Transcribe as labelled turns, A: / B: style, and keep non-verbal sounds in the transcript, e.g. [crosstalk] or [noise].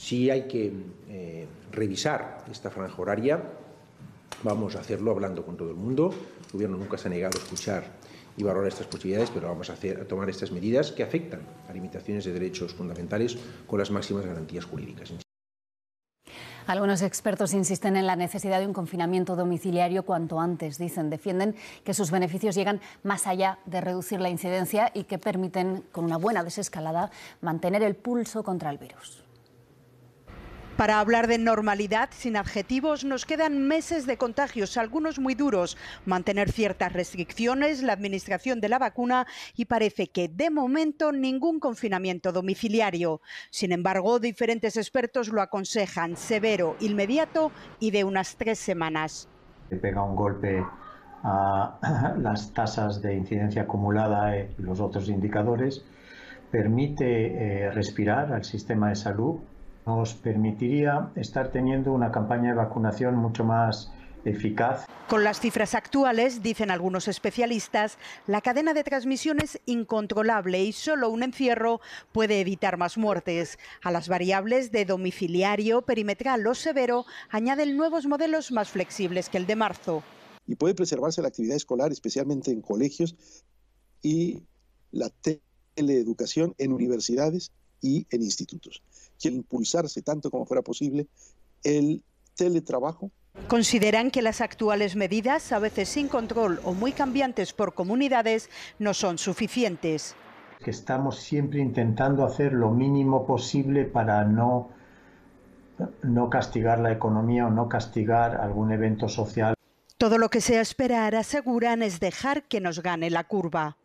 A: Si hay que eh, revisar esta franja horaria. Vamos a hacerlo hablando con todo el mundo. El Gobierno nunca se ha negado a escuchar y valorar estas posibilidades, pero vamos a, a tomar estas medidas que afectan a limitaciones de derechos fundamentales con las máximas garantías jurídicas.
B: Algunos expertos insisten en la necesidad de un confinamiento domiciliario cuanto antes, dicen, defienden que sus beneficios llegan más allá de reducir la incidencia y que permiten, con una buena desescalada, mantener el pulso contra el virus.
C: Para hablar de normalidad sin adjetivos nos quedan meses de contagios, algunos muy duros, mantener ciertas restricciones, la administración de la vacuna y parece que de momento ningún confinamiento domiciliario. Sin embargo, diferentes expertos lo aconsejan severo, inmediato y de unas tres semanas.
D: Pega un golpe a [clears throat] las tasas de incidencia acumulada y los otros indicadores, permite eh, respirar al sistema de salud, nos permitiría estar teniendo una campaña de vacunación mucho más eficaz.
C: Con las cifras actuales, dicen algunos especialistas, la cadena de transmisión es incontrolable y solo un encierro puede evitar más muertes. A las variables de domiciliario, perimetral o severo añaden nuevos modelos más flexibles que el de marzo.
E: Y puede preservarse la actividad escolar, especialmente en colegios y la teleeducación en universidades y en institutos. Quieren impulsarse tanto como fuera posible el teletrabajo.
C: Consideran que las actuales medidas, a veces sin control o muy cambiantes por comunidades, no son suficientes.
D: estamos siempre intentando hacer lo mínimo posible para no, no castigar la economía o no castigar algún evento social.
C: Todo lo que sea esperar, aseguran, es dejar que nos gane la curva.